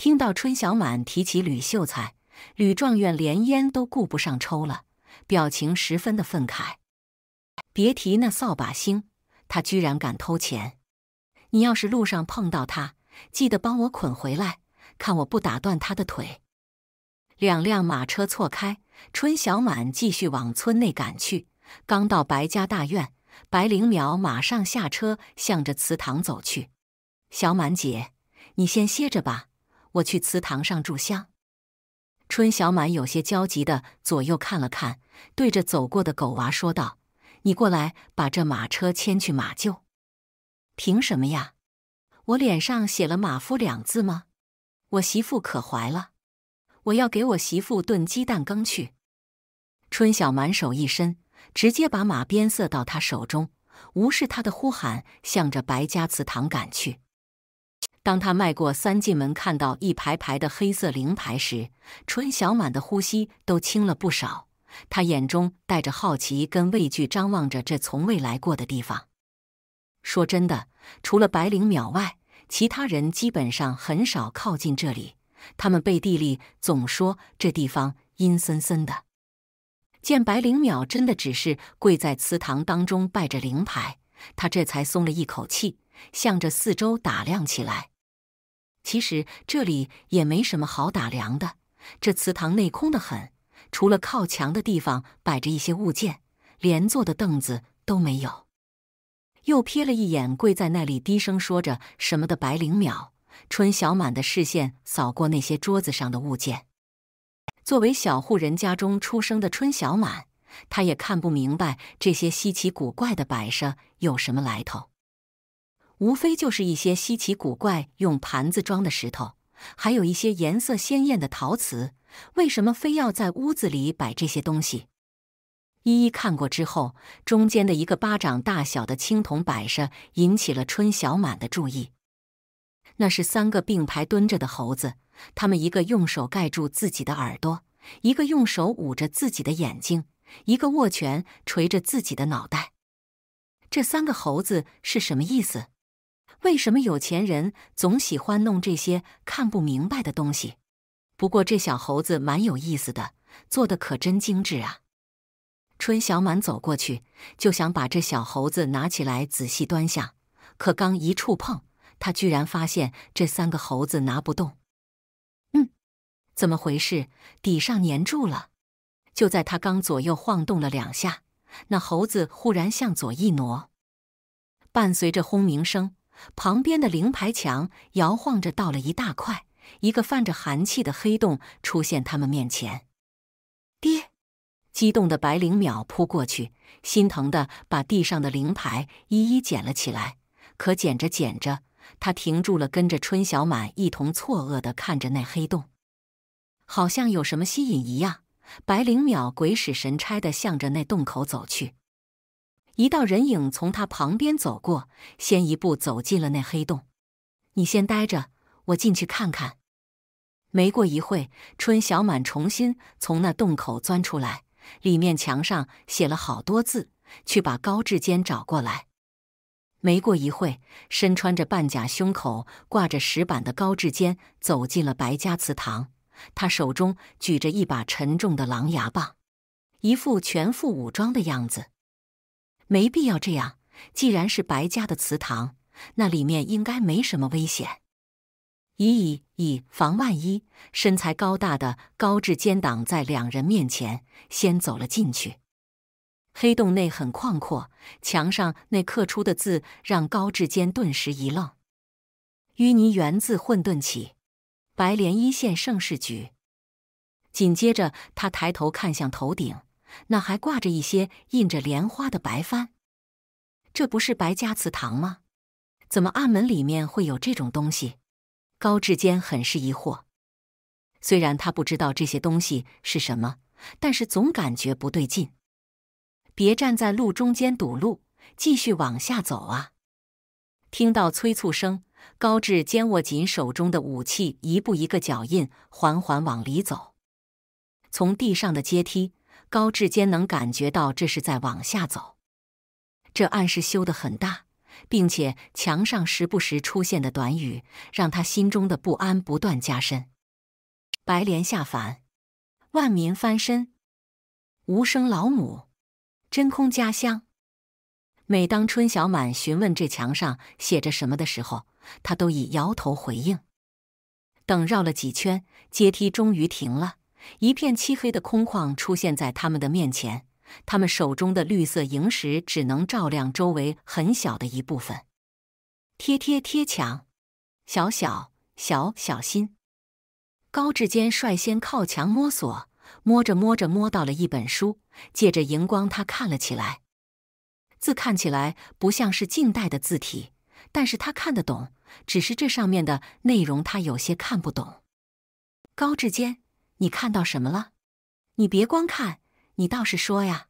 听到春小满提起吕秀才、吕状元，连烟都顾不上抽了，表情十分的愤慨。别提那扫把星，他居然敢偷钱！你要是路上碰到他，记得帮我捆回来，看我不打断他的腿！两辆马车错开，春小满继续往村内赶去。刚到白家大院，白灵苗马上下车，向着祠堂走去。小满姐，你先歇着吧。我去祠堂上炷香，春小满有些焦急的左右看了看，对着走过的狗娃说道：“你过来，把这马车牵去马厩。凭什么呀？我脸上写了马夫两字吗？我媳妇可怀了，我要给我媳妇炖鸡蛋羹去。”春小满手一伸，直接把马鞭塞到他手中，无视他的呼喊，向着白家祠堂赶去。当他迈过三进门，看到一排排的黑色灵牌时，春小满的呼吸都轻了不少。他眼中带着好奇跟畏惧，张望着这从未来过的地方。说真的，除了白灵淼外，其他人基本上很少靠近这里。他们背地里总说这地方阴森森的。见白灵淼真的只是跪在祠堂当中拜着灵牌，他这才松了一口气。向着四周打量起来，其实这里也没什么好打量的。这祠堂内空得很，除了靠墙的地方摆着一些物件，连坐的凳子都没有。又瞥了一眼跪在那里低声说着什么的白灵淼，春小满的视线扫过那些桌子上的物件。作为小户人家中出生的春小满，他也看不明白这些稀奇古怪的摆设有什么来头。无非就是一些稀奇古怪用盘子装的石头，还有一些颜色鲜艳的陶瓷。为什么非要在屋子里摆这些东西？一一看过之后，中间的一个巴掌大小的青铜摆设引起了春小满的注意。那是三个并排蹲着的猴子，他们一个用手盖住自己的耳朵，一个用手捂着自己的眼睛，一个握拳捶着自己的脑袋。这三个猴子是什么意思？为什么有钱人总喜欢弄这些看不明白的东西？不过这小猴子蛮有意思的，做的可真精致啊！春小满走过去就想把这小猴子拿起来仔细端详，可刚一触碰，他居然发现这三个猴子拿不动。嗯，怎么回事？底上粘住了。就在他刚左右晃动了两下，那猴子忽然向左一挪，伴随着轰鸣声。旁边的灵牌墙摇晃着倒了一大块，一个泛着寒气的黑洞出现他们面前。爹，激动的白灵淼扑过去，心疼的把地上的灵牌一一捡了起来。可捡着捡着，他停住了，跟着春小满一同错愕的看着那黑洞，好像有什么吸引一样。白灵淼鬼使神差的向着那洞口走去。一道人影从他旁边走过，先一步走进了那黑洞。你先待着，我进去看看。没过一会春小满重新从那洞口钻出来，里面墙上写了好多字：“去把高志坚找过来。”没过一会身穿着半甲、胸口挂着石板的高志坚走进了白家祠堂，他手中举着一把沉重的狼牙棒，一副全副武装的样子。没必要这样。既然是白家的祠堂，那里面应该没什么危险。以防万一，身材高大的高志坚挡在两人面前，先走了进去。黑洞内很旷阔，墙上那刻出的字让高志坚顿时一愣：“淤泥源自混沌起，白莲一线盛世举。”紧接着，他抬头看向头顶。那还挂着一些印着莲花的白帆，这不是白家祠堂吗？怎么暗门里面会有这种东西？高志坚很是疑惑。虽然他不知道这些东西是什么，但是总感觉不对劲。别站在路中间堵路，继续往下走啊！听到催促声，高志坚握紧手中的武器，一步一个脚印，缓缓往里走，从地上的阶梯。高志坚能感觉到这是在往下走，这暗示修的很大，并且墙上时不时出现的短语，让他心中的不安不断加深。白莲下凡，万民翻身，无声老母，真空家乡。每当春小满询问这墙上写着什么的时候，他都以摇头回应。等绕了几圈，阶梯终于停了。一片漆黑的空旷出现在他们的面前，他们手中的绿色萤石只能照亮周围很小的一部分。贴贴贴墙，小小小小心。高志坚率先靠墙摸索，摸着摸着摸到了一本书，借着荧光，他看了起来。字看起来不像是近代的字体，但是他看得懂，只是这上面的内容他有些看不懂。高志坚。你看到什么了？你别光看，你倒是说呀！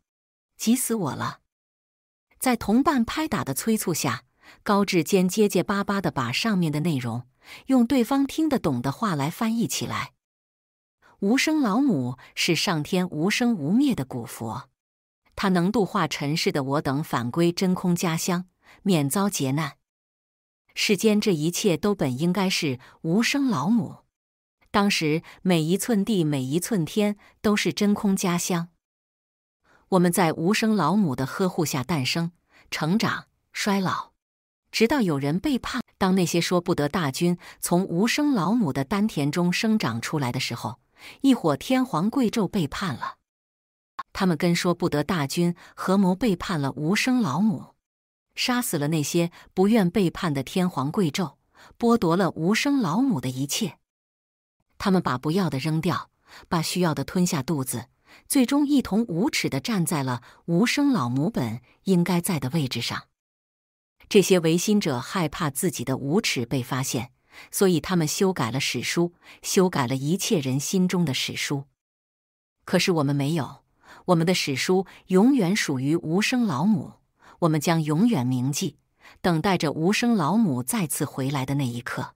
急死我了！在同伴拍打的催促下，高志坚结结巴巴的把上面的内容用对方听得懂的话来翻译起来。无声老母是上天无生无灭的古佛，他能度化尘世的我等返归真空家乡，免遭劫难。世间这一切都本应该是无声老母。当时，每一寸地，每一寸天，都是真空家乡。我们在无声老母的呵护下诞生、成长、衰老，直到有人背叛。当那些说不得大军从无声老母的丹田中生长出来的时候，一伙天皇贵胄背叛了。他们跟说不得大军合谋背叛了无声老母，杀死了那些不愿背叛的天皇贵胄，剥夺了无声老母的一切。他们把不要的扔掉，把需要的吞下肚子，最终一同无耻地站在了无声老母本应该在的位置上。这些违心者害怕自己的无耻被发现，所以他们修改了史书，修改了一切人心中的史书。可是我们没有，我们的史书永远属于无声老母，我们将永远铭记，等待着无声老母再次回来的那一刻。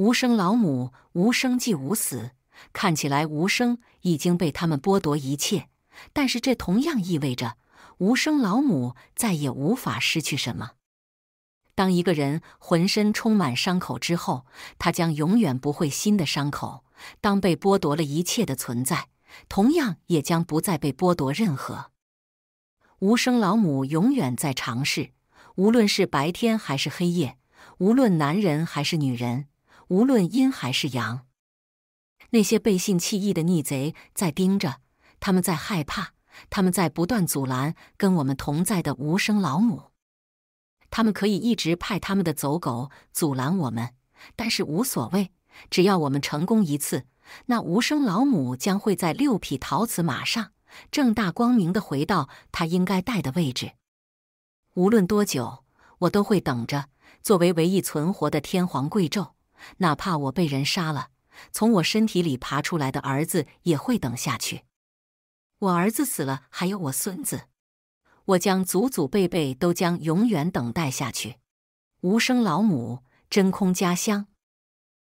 无声老母无生即无死，看起来无声已经被他们剥夺一切，但是这同样意味着无声老母再也无法失去什么。当一个人浑身充满伤口之后，他将永远不会新的伤口。当被剥夺了一切的存在，同样也将不再被剥夺任何。无声老母永远在尝试，无论是白天还是黑夜，无论男人还是女人。无论阴还是阳，那些背信弃义的逆贼在盯着，他们在害怕，他们在不断阻拦跟我们同在的无声老母。他们可以一直派他们的走狗阻拦我们，但是无所谓，只要我们成功一次，那无声老母将会在六匹陶瓷马上正大光明的回到他应该待的位置。无论多久，我都会等着，作为唯一存活的天皇贵胄。哪怕我被人杀了，从我身体里爬出来的儿子也会等下去。我儿子死了，还有我孙子，我将祖祖辈辈都将永远等待下去。无声老母，真空家乡。